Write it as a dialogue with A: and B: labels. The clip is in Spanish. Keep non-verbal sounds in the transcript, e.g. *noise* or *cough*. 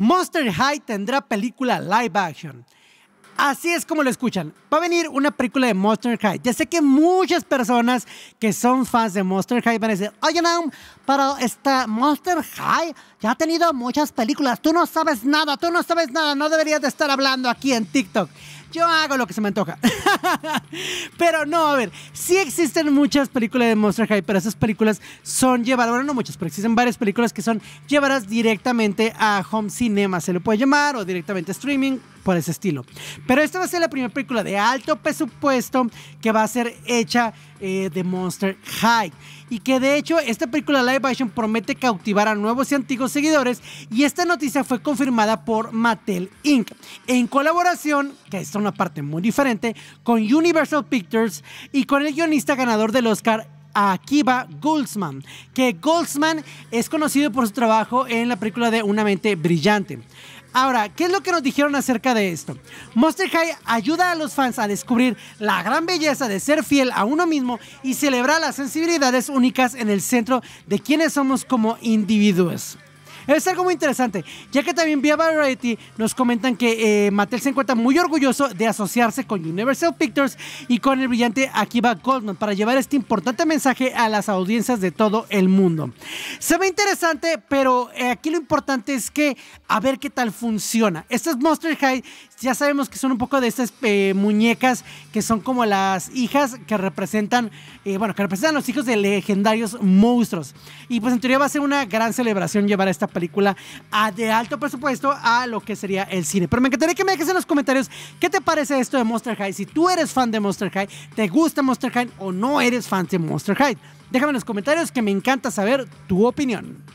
A: Monster High tendrá película live action. Así es como lo escuchan. Va a venir una película de Monster High. Ya sé que muchas personas que son fans de Monster High van a decir, oye, no, pero esta Monster High ya ha tenido muchas películas. Tú no sabes nada, tú no sabes nada. No deberías de estar hablando aquí en TikTok. Yo hago lo que se me antoja. *laughs* pero no, a ver, sí existen muchas películas de Monster High, pero esas películas son llevadas, bueno, no muchas, pero existen varias películas que son llevadas directamente a home cinema, se lo puede llamar, o directamente a streaming, por ese estilo. Pero esta va a ser la primera película de alto presupuesto que va a ser hecha eh, de Monster High. Y que de hecho esta película live action promete cautivar a nuevos y antiguos seguidores. Y esta noticia fue confirmada por Mattel Inc. En colaboración, que es una parte muy diferente, con Universal Pictures y con el guionista ganador del Oscar a Akiva Goldsman, que Goldsman es conocido por su trabajo en la película de Una mente brillante. Ahora, ¿qué es lo que nos dijeron acerca de esto? Monster High ayuda a los fans a descubrir la gran belleza de ser fiel a uno mismo y celebrar las sensibilidades únicas en el centro de quienes somos como individuos. Es algo muy interesante, ya que también vía Variety nos comentan que eh, Mattel se encuentra muy orgulloso de asociarse con Universal Pictures y con el brillante Akiva Goldman para llevar este importante mensaje a las audiencias de todo el mundo. Se ve interesante, pero eh, aquí lo importante es que a ver qué tal funciona. Estas Monster High ya sabemos que son un poco de estas eh, muñecas que son como las hijas que representan, bueno, que representan los hijos de legendarios monstruos. Y pues en teoría va a ser una gran celebración llevar esta película película a, ah, de alto presupuesto a lo que sería el cine. Pero me encantaría que me dejes en los comentarios qué te parece esto de Monster High. Si tú eres fan de Monster High, te gusta Monster High o no eres fan de Monster High. Déjame en los comentarios que me encanta saber tu opinión.